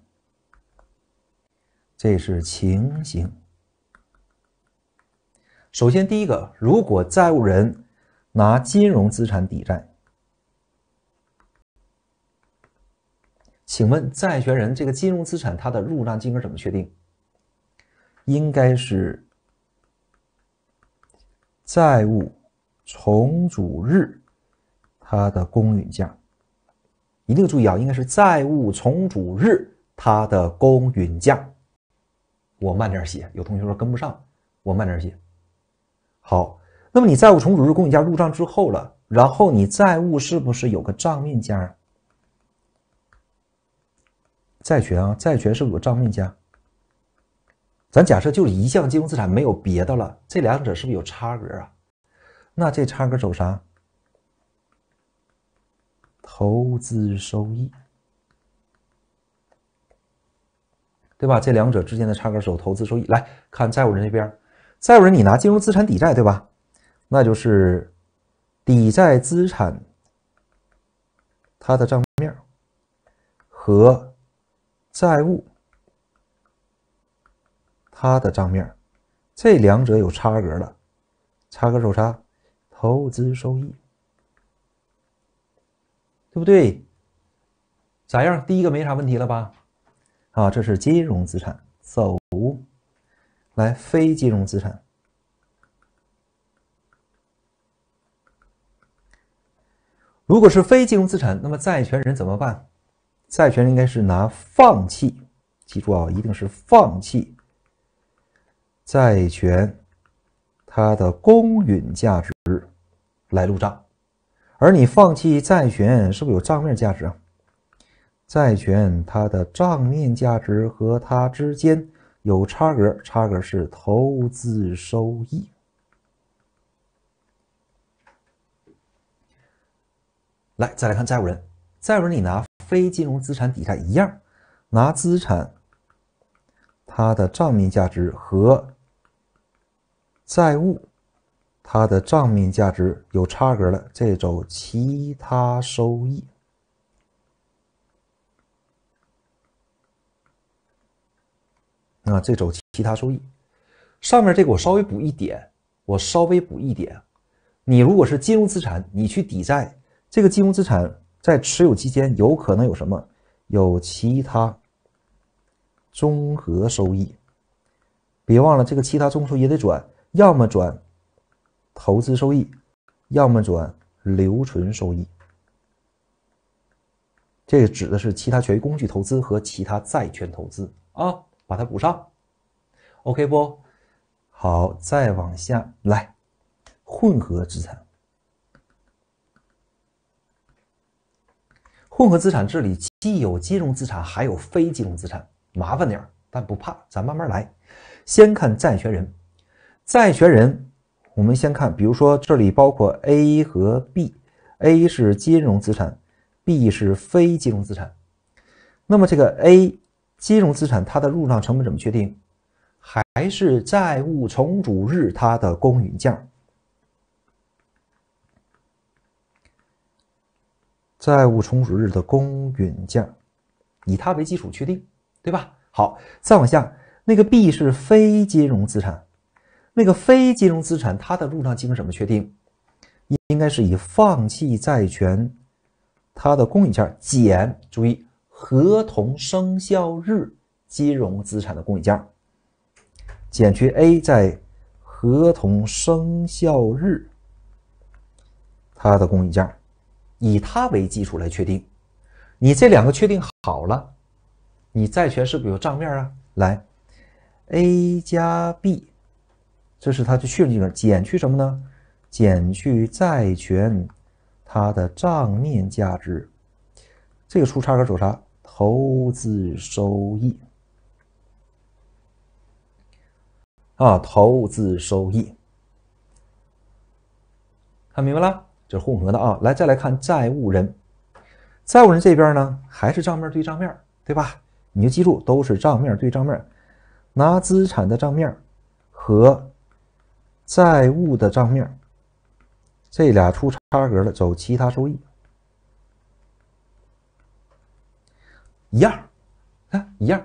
这是情形。首先，第一个，如果债务人拿金融资产抵债，请问债权人这个金融资产它的入账金额怎么确定？应该是债务重组日它的公允价。一定注意啊，应该是债务重组日它的公允价。我慢点写，有同学说跟不上，我慢点写。好，那么你债务重组日公允价入账之后了，然后你债务是不是有个账面价？债权啊，债权是不是有个账面价？咱假设就是一项金融资产，没有别的了，这两者是不是有差额啊？那这差额走啥？投资收益。对吧？这两者之间的差额是有投资收益。来看债务人这边，债务人你拿金融资产抵债，对吧？那就是，抵债资产它的账面和债务它的账面，这两者有差额了，差额首差投资收益，对不对？咋样？第一个没啥问题了吧？啊，这是金融资产走来，非金融资产。如果是非金融资产，那么债权人怎么办？债权人应该是拿放弃，记住啊，一定是放弃债权，它的公允价值来入账。而你放弃债权，是不是有账面价值啊？债权它的账面价值和它之间有差额，差额是投资收益。来，再来看债务人，债务人你拿非金融资产抵债一样，拿资产，它的账面价值和债务它的账面价值有差额了，这走其他收益。啊，这周其他收益，上面这个我稍微补一点，我稍微补一点。你如果是金融资产，你去抵债，这个金融资产在持有期间有可能有什么？有其他综合收益。别忘了这个其他综合收益也得转，要么转投资收益，要么转留存收益。这个指的是其他权益工具投资和其他债权投资啊。把它补上，OK 不？好，再往下来，混合资产。混合资产这里既有金融资产，还有非金融资产，麻烦点儿，但不怕，咱慢慢来。先看债权人，债权人，我们先看，比如说这里包括 A 和 B，A 是金融资产，B 是非金融资产。那么这个 A。金融资产它的入账成本怎么确定？还是债务重组日它的公允价？债务重组日的公允价，以它为基础确定，对吧？好，再往下，那个 B 是非金融资产，那个非金融资产它的入账金额怎么确定？应该是以放弃债权它的公允价减，注意。合同生效日金融资产的公允价，减去 A 在合同生效日它的公允价，以它为基础来确定。你这两个确定好了，你债权是不是有账面啊？来，A 加 B，这是它的确认金额，减去什么呢？减去债权它的账面价值，这个出差和走差。投资收益啊，投资收益，看明白了，这是混合的啊。来，再来看债务人，债务人这边呢，还是账面对账面，对吧？你就记住，都是账面对账面，拿资产的账面和债务的账面，这俩出差格了，走其他收益。一样，看一样。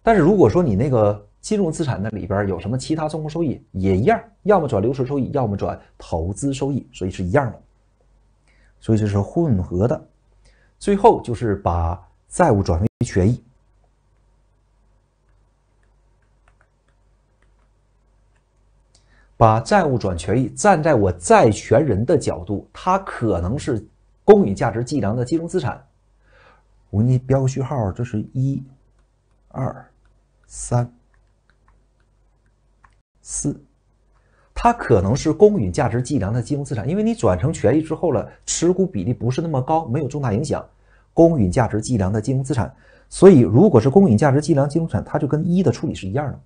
但是如果说你那个金融资产那里边有什么其他综合收益，也一样，要么转留存收益，要么转投资收益，所以是一样的。所以这是混合的。最后就是把债务转为权益，把债务转权益。站在我债权人的角度，它可能是公允价值计量的金融资产。我给你标个序号，这是一、二、三、四，它可能是公允价值计量的金融资产，因为你转成权益之后了，持股比例不是那么高，没有重大影响，公允价值计量的金融资产。所以，如果是公允价值计量金融资产，它就跟一的处理是一样的，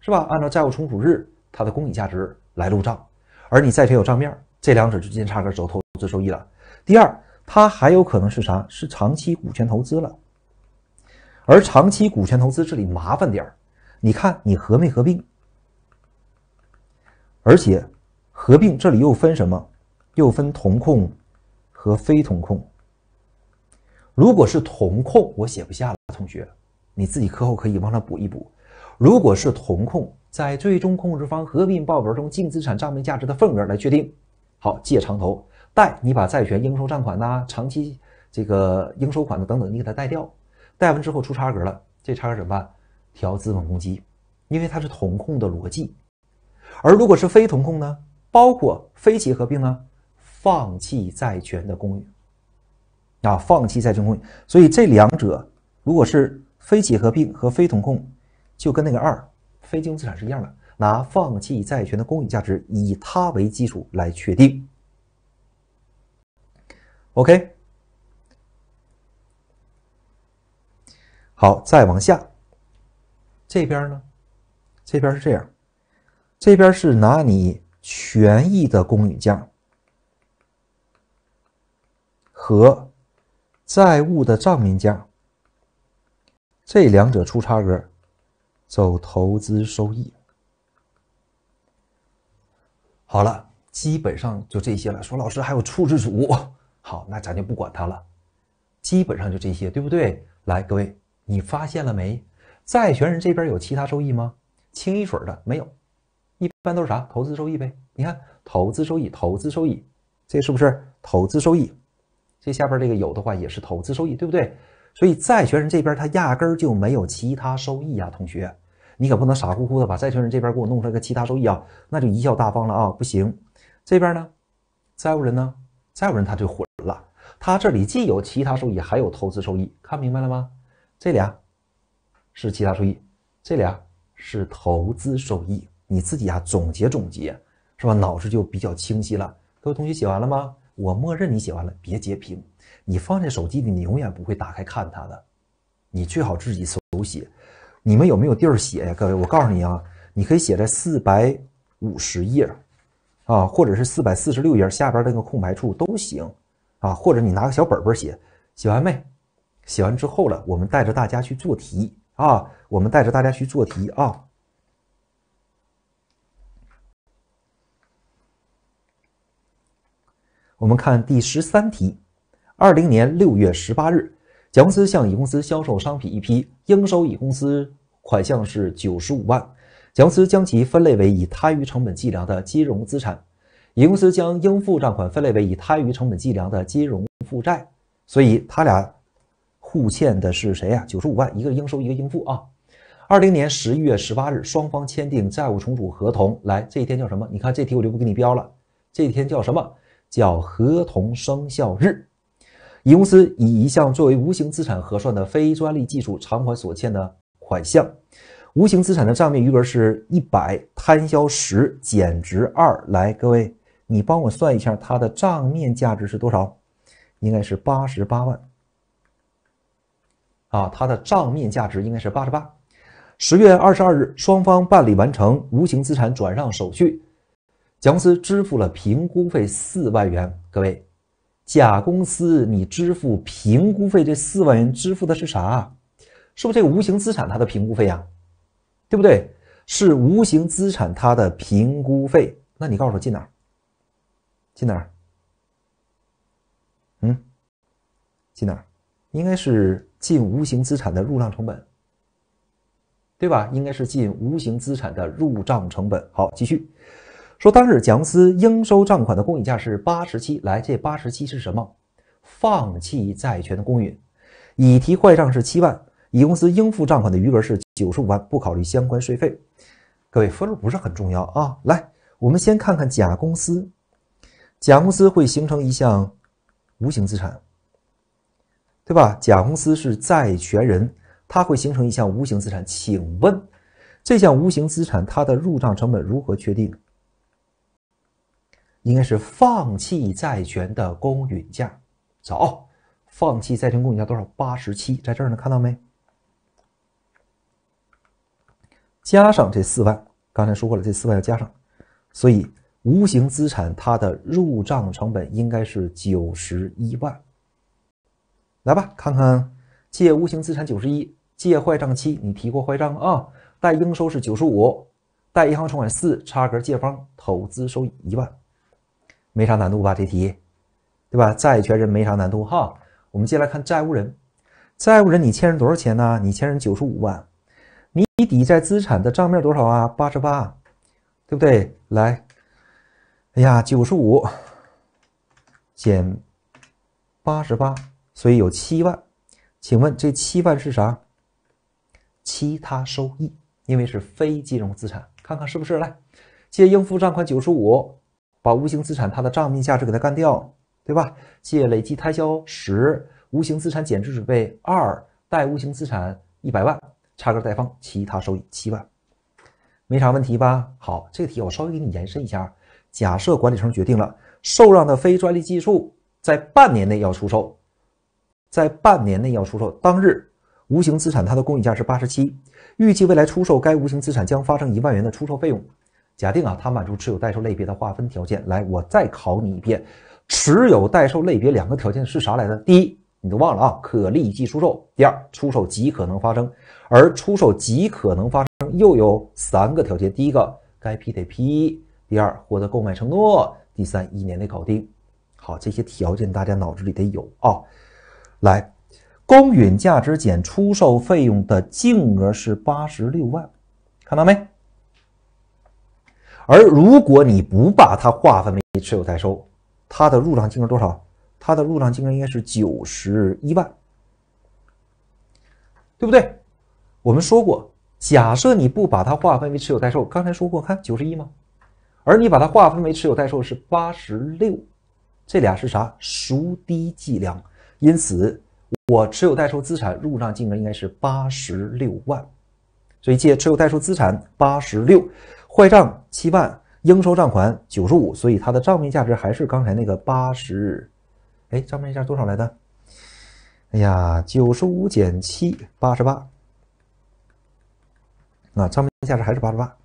是吧？按照债务重组日它的公允价值来入账，而你债权有账面，这两者之间差额走投资收益了。第二。它还有可能是啥？是长期股权投资了。而长期股权投资这里麻烦点儿，你看你合没合并？而且合并这里又分什么？又分同控和非同控。如果是同控，我写不下了，同学，你自己课后可以往上补一补。如果是同控，在最终控制方合并报表中净资产账面价值的份额来确定。好，借长投。贷你把债权、应收账款呐、长期这个应收款的等等，你给它贷掉，贷完之后出差额了，这差额怎么办？调资本公积，因为它是同控的逻辑。而如果是非同控呢，包括非企业合并呢，放弃债权的公允啊，放弃债权公允。所以这两者如果是非企业合并和非同控，就跟那个二非金融资产是一样的，拿放弃债权的公允价值以它为基础来确定。OK，好，再往下，这边呢，这边是这样，这边是拿你权益的公允价和债务的账面价这两者出差额，走投资收益。好了，基本上就这些了。说老师还有处置组。好，那咱就不管它了，基本上就这些，对不对？来，各位，你发现了没？债权人这边有其他收益吗？清一水的没有，一般都是啥？投资收益呗。你看，投资收益，投资收益，这是不是投资收益？这下边这个有的话也是投资收益，对不对？所以债权人这边他压根儿就没有其他收益啊，同学，你可不能傻乎乎的把债权人这边给我弄出来个其他收益啊，那就贻笑大方了啊，不行。这边呢，债务人呢，债务人他就混。它这里既有其他收益，还有投资收益，看明白了吗？这俩是其他收益，这俩是投资收益。你自己啊，总结总结，是吧？脑子就比较清晰了。各位同学写完了吗？我默认你写完了，别截屏，你放在手机里，你永远不会打开看它的。你最好自己手写。你们有没有地儿写呀？各位，我告诉你啊，你可以写在四百五十页，啊，或者是四百四十六页下边那个空白处都行。啊，或者你拿个小本本写，写完没？写完之后了，我们带着大家去做题啊！我们带着大家去做题啊！我们看第十三题：二零年六月十八日，甲公司向乙公司销售商品一批，应收乙公司款项是九十五万，甲公司将其分类为以摊余成本计量的金融资产。乙公司将应付账款分类为以摊余成本计量的金融负债，所以他俩互欠的是谁呀？九十五万，一个应收，一个应付啊。二零年十一月十八日，双方签订债务重组合同。来，这一天叫什么？你看这题我就不给你标了。这一天叫什么？叫合同生效日。乙公司以一项作为无形资产核算的非专利技术偿还所欠的款项，无形资产的账面余额是一百，摊销十，减值二。来，各位。你帮我算一下，它的账面价值是多少？应该是八十八万啊！它的账面价值应该是八十八。十月二十二日，双方办理完成无形资产转让手续，甲公司支付了评估费四万元。各位，甲公司你支付评估费这四万元，支付的是啥？是不是这个无形资产它的评估费呀？对不对？是无形资产它的评估费。那你告诉我进哪？进哪儿？嗯，进哪儿？应该是进无形资产的入账成本，对吧？应该是进无形资产的入账成本。好，继续说，当日甲公司应收账款的公允价是八十七。来，这八十七是什么？放弃债权的公允。已提坏账是七万，乙公司应付账款的余额是九十五万，不考虑相关税费。各位，分数不是很重要啊。来，我们先看看甲公司。甲公司会形成一项无形资产，对吧？甲公司是债权人，它会形成一项无形资产。请问，这项无形资产它的入账成本如何确定？应该是放弃债权的公允价。找，放弃债权公允价多少？八十七，在这儿呢，看到没？加上这四万，刚才说过了，这四万要加上，所以。无形资产它的入账成本应该是九十一万，来吧，看看借无形资产九十一，借坏账七，你提过坏账啊？贷应收是九十五，贷银行存款四，差额借方投资收益一万，没啥难度吧？这题对吧？债权人没啥难度哈。我们接下来看债务人，债务人你欠人多少钱呢？你欠人九十五万，你抵债资产的账面多少啊？八十八，对不对？来。哎呀，九十五减八十八，所以有七万。请问这七万是啥？其他收益，因为是非金融资产。看看是不是来借应付账款九十五，把无形资产它的账面价值给它干掉，对吧？借累计摊销十，无形资产减值准备二，贷无形资产一百万，差额贷方其他收益七万，没啥问题吧？好，这个题我稍微给你延伸一下。假设管理层决定了受让的非专利技术在半年内要出售，在半年内要出售。当日无形资产它的公允价是八十七，预计未来出售该无形资产将发生一万元的出售费用。假定啊，它满足持有待售类别的划分条件。来，我再考你一遍，持有待售类别两个条件是啥来着？第一，你都忘了啊，可立即出售；第二，出售极可能发生。而出售极可能发生又有三个条件，第一个，该批得批。第二，获得购买承诺；第三，一年内搞定。好，这些条件大家脑子里得有啊。来，公允价值减出售费用的净额是八十六万，看到没？而如果你不把它划分为持有待售，它的入账金额多少？它的入账金额应该是九十一万，对不对？我们说过，假设你不把它划分为持有待售，刚才说过，看九十一吗？而你把它划分为持有代售是八十六，这俩是啥？孰低计量。因此，我持有代售资产入账金额应该是八十六万，所以借持有代售资产八十六，坏账七万，应收账款九十五。所以它的账面价值还是刚才那个八十，哎，账面价值多少来着？哎呀，九十五减七，八十八。啊，账面价值还是八十八。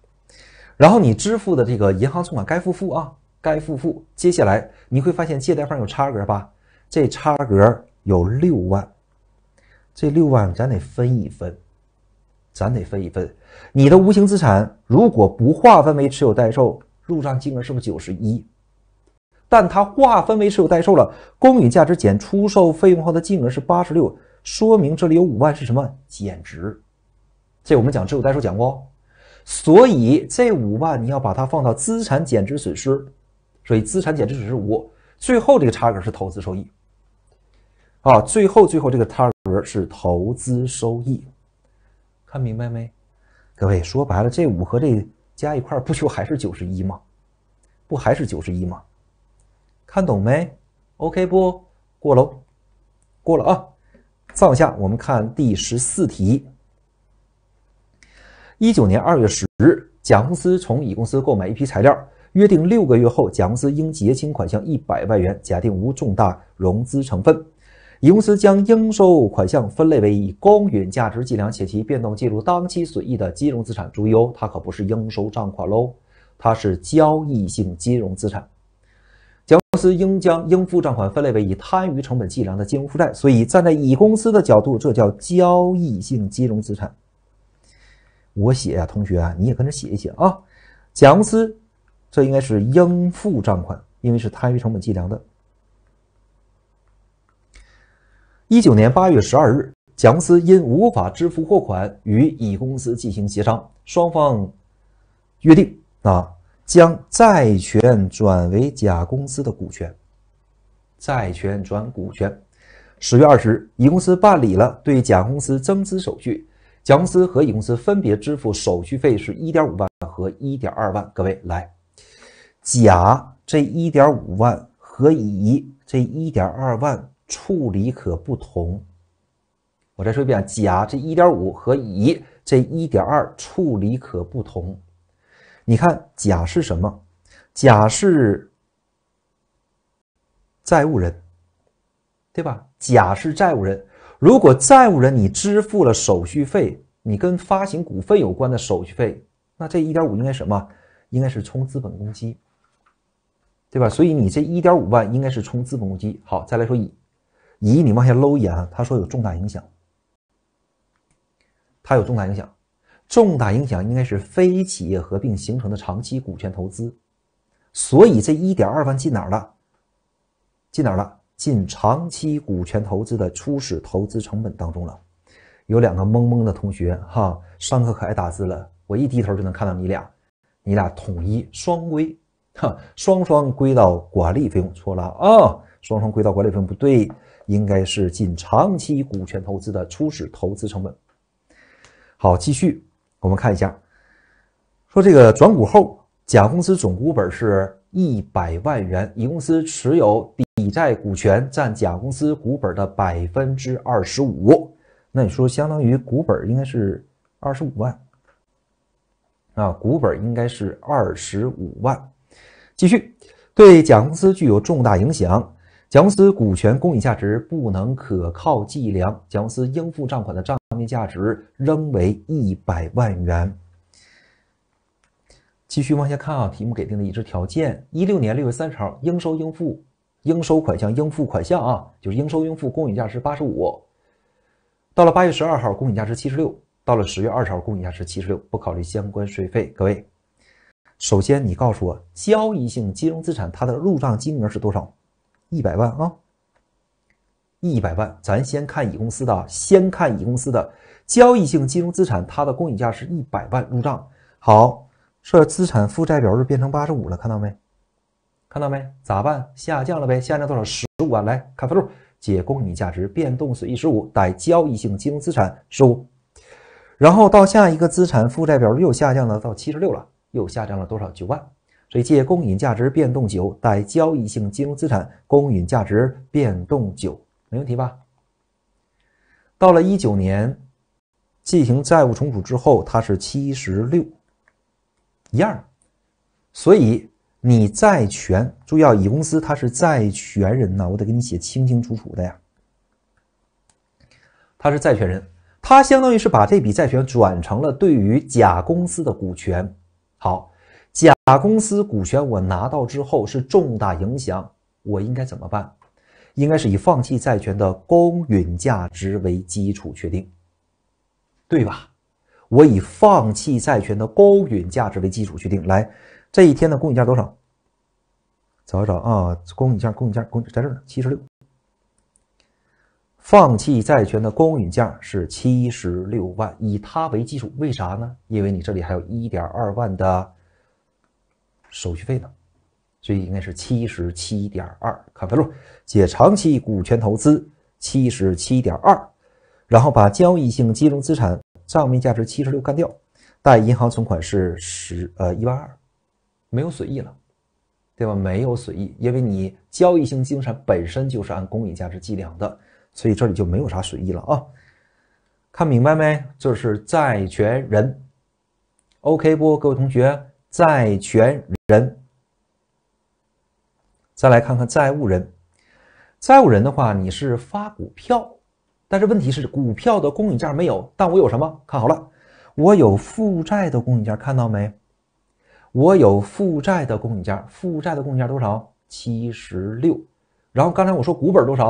然后你支付的这个银行存款该付付啊，该付付。接下来你会发现借贷方有差额吧？这差额有六万，这六万咱得分一分，咱得分一分。你的无形资产如果不划分为持有待售，入账金额是不是九十一？但它划分为持有待售了，公允价值减出售费用后的净额是八十六，说明这里有五万是什么减值？这我们讲持有待售讲过。所以这五万你要把它放到资产减值损失，所以资产减值损失五，最后这个差额是投资收益，啊，最后最后这个差额是投资收益，看明白没？各位说白了，这五和这加一块不就还是九十一吗？不还是九十一吗？看懂没？OK 不？过喽，过了啊！再往下，我们看第十四题。一九年二月十日，甲公司从乙公司购买一批材料，约定六个月后甲公司应结清款项一百万元。假定无重大融资成分，乙公司将应收款项分类为以公允价值计量且其变动计入当期损益的金融资产。注意哦，它可不是应收账款喽，它是交易性金融资产。甲公司应将应付账款分类为以摊余成本计量的金融负债。所以，站在乙公司的角度，这叫交易性金融资产。我写啊，同学啊，你也跟着写一写啊。甲公司，这应该是应付账款，因为是摊余成本计量的。一九年八月十二日，甲公司因无法支付货款，与乙公司进行协商，双方约定啊，将债权转为甲公司的股权，债权转股权。十月二十日，乙公司办理了对甲公司增资手续。甲公司和乙公司分别支付手续费是一点五万和一点二万。各位，来，甲这一点五万和乙这一点二万处理可不同。我再说一遍，甲这一点五和乙这一点二处理可不同。你看，甲是什么？甲是债务人，对吧？甲是债务人。如果债务人你支付了手续费，你跟发行股份有关的手续费，那这一点五应该什么？应该是冲资本公积，对吧？所以你这一点五万应该是冲资本公积。好，再来说乙，乙你往下搂一眼啊，他说有重大影响，他有重大影响，重大影响应该是非企业合并形成的长期股权投资，所以这一点二万进哪儿了？进哪儿了？进长期股权投资的初始投资成本当中了。有两个懵懵的同学哈，上课可爱打字了。我一低头就能看到你俩，你俩统一双规，哈，双双归到管理费用错了啊，双双归到管理费用不对，应该是进长期股权投资的初始投资成本。好，继续我们看一下，说这个转股后，甲公司总股本是一百万元，乙公司持有第。债股权占甲公司股本的百分之二十五，那你说相当于股本应该是二十五万啊？股本应该是二十五万。继续，对甲公司具有重大影响，甲公司股权公允价值不能可靠计量，甲公司应付账款的账面价值仍为一百万元。继续往下看啊，题目给定的已知条件：一六年六月三十号，应收应付。应收款项、应付款项啊，就是应收应付。公允价值八十五，到了八月十二号，公允价值七十六；到了十月二十号，公允价值七十六。不考虑相关税费，各位。首先，你告诉我，交易性金融资产它的入账金额是多少？一百万啊，一百万。咱先看乙公司的，先看乙公司的交易性金融资产，它的公允价是一百万入账。好，这资产负债表就变成八十五了，看到没？看到没？咋办？下降了呗。下降多少？十五万。来看分录：借公允价值变动损益十五，贷交易性金融资产十五。然后到下一个资产负债表又下降了，到七十六了，又下降了多少？九万。所以借公允价值变动九，贷交易性金融资产公允价值变动九，没问题吧？到了一九年，进行债务重组之后，它是七十六，一样。所以。你债权注意啊，乙公司他是债权人呢，我得给你写清清楚楚的呀。他是债权人，他相当于是把这笔债权转成了对于甲公司的股权。好，甲公司股权我拿到之后是重大影响，我应该怎么办？应该是以放弃债权的公允价值为基础确定，对吧？我以放弃债权的公允价值为基础确定，来。这一天的公允价多少？找一找啊，公允价、公允价、公在这儿呢，七十六。放弃债权的公允价是七十六万，以它为基础，为啥呢？因为你这里还有一点二万的手续费呢，所以应该是七十七点二。看分录，写长期股权投资七十七点二，然后把交易性金融资产账面价值七十六干掉，贷银行存款是十呃一万二。没有损益了，对吧？没有损益，因为你交易性金神产本身就是按公允价值计量的，所以这里就没有啥损益了啊！看明白没？这是债权人，OK 不？各位同学，债权人。再来看看债务人，债务人的话，你是发股票，但是问题是股票的公允价没有，但我有什么？看好了，我有负债的公允价，看到没？我有负债的公允价，负债的公允价多少？七十六。然后刚才我说股本多少？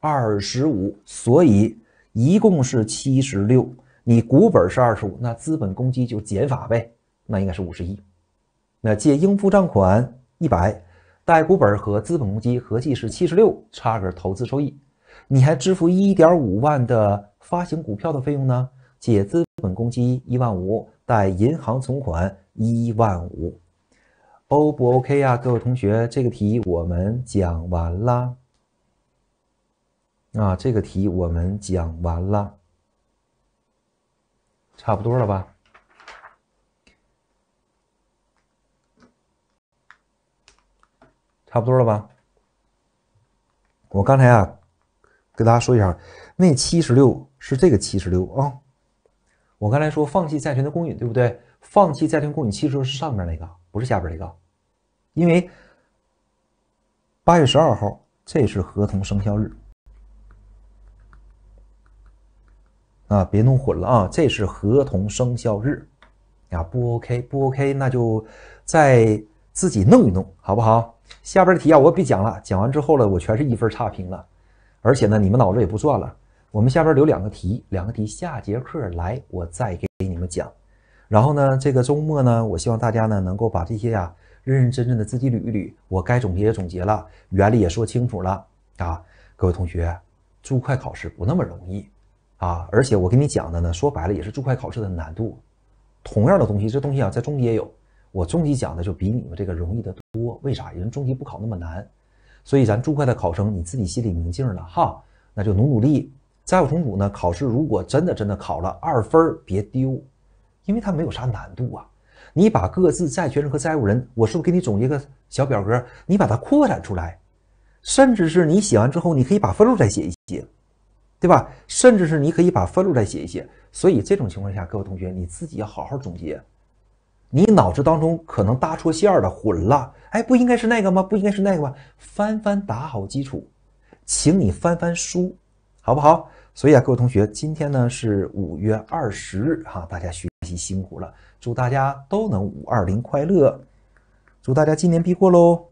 二十五。所以一共是七十六。你股本是二十五，那资本公积就减法呗，那应该是五十一。那借应付账款一百，贷股本和资本公积合计是七十六，差额投资收益。你还支付一点五万的发行股票的费用呢，借资本公积一万五。贷银行存款一万五，O 不 OK 呀？各位同学，这个题我们讲完了啊，这个题我们讲完了，差不多了吧？差不多了吧？我刚才啊，跟大家说一下，那七十六是这个七十六啊。我刚才说放弃债权的公允，对不对？放弃债权公允其实是上面那个，不是下边那个，因为八月十二号这是合同生效日啊，别弄混了啊，这是合同生效日啊，不 OK 不 OK，那就再自己弄一弄，好不好？下边的题啊，我别讲了，讲完之后了，我全是一分差评了，而且呢，你们脑子也不转了。我们下边留两个题，两个题下节课来我再给你们讲。然后呢，这个周末呢，我希望大家呢能够把这些呀认认真真的自己捋一捋。我该总结也总结了，原理也说清楚了啊。各位同学，注会考试不那么容易啊，而且我给你讲的呢，说白了也是注会考试的难度。同样的东西，这东西啊在中级也有，我中级讲的就比你们这个容易的多。为啥？因为中级不考那么难，所以咱注会的考生你自己心里明镜儿了哈，那就努努力。债务重组呢？考试如果真的真的考了二分儿，别丢，因为它没有啥难度啊。你把各自债权人和债务人，我是不是给你总结个小表格？你把它扩展出来，甚至是你写完之后，你可以把分录再写一写，对吧？甚至是你可以把分录再写一写。所以这种情况下，各位同学，你自己要好好总结，你脑子当中可能搭错线了，混了，哎，不应该是那个吗？不应该是那个吗？翻翻打好基础，请你翻翻书。好不好？所以啊，各位同学，今天呢是五月二十日，哈，大家学习辛苦了，祝大家都能五二零快乐，祝大家今年必过喽！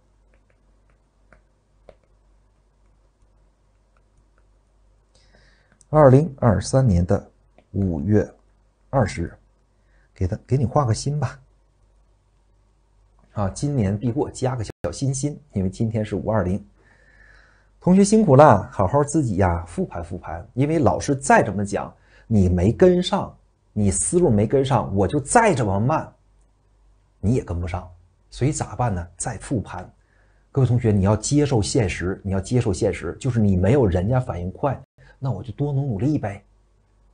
二零二三年的五月二十日，给他给你画个心吧，啊，今年必过，加个小心心，因为今天是五二零。同学辛苦了，好好自己呀，复盘复盘。因为老师再怎么讲，你没跟上，你思路没跟上，我就再怎么慢，你也跟不上。所以咋办呢？再复盘。各位同学，你要接受现实，你要接受现实，就是你没有人家反应快，那我就多努努力呗，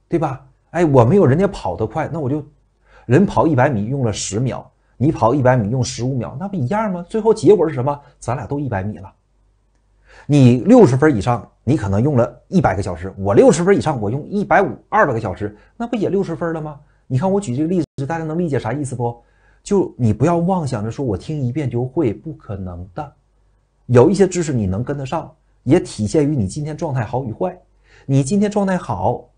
对吧？哎，我没有人家跑得快，那我就人跑一百米用了十秒，你跑一百米用十五秒，那不一样吗？最后结果是什么？咱俩都一百米了。你六十分以上，你可能用了一百个小时；我六十分以上，我用一百五、二百个小时，那不也六十分了吗？你看我举这个例子，大家能理解啥意思不？就你不要妄想着说我听一遍就会，不可能的。有一些知识你能跟得上，也体现于你今天状态好与坏。你今天状态好，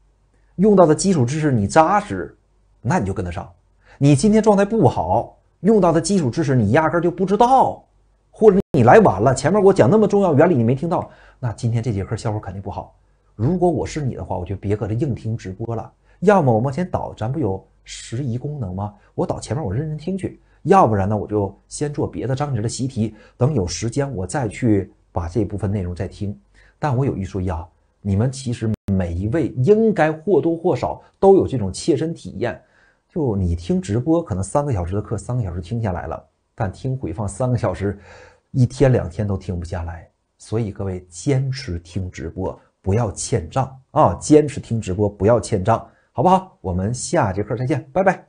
用到的基础知识你扎实，那你就跟得上；你今天状态不好，用到的基础知识你压根就不知道。或者你来晚了，前面我讲那么重要原理你没听到，那今天这节课效果肯定不好。如果我是你的话，我就别搁这硬听直播了。要么我往前倒，咱不有拾遗功能吗？我倒前面我认真听去。要不然呢，我就先做别的章节的习题，等有时间我再去把这部分内容再听。但我有一说一啊，你们其实每一位应该或多或少都有这种切身体验，就你听直播可能三个小时的课，三个小时听下来了，但听回放三个小时。一天两天都停不下来，所以各位坚持听直播，不要欠账啊！坚持听直播，不要欠账，好不好？我们下节课再见，拜拜。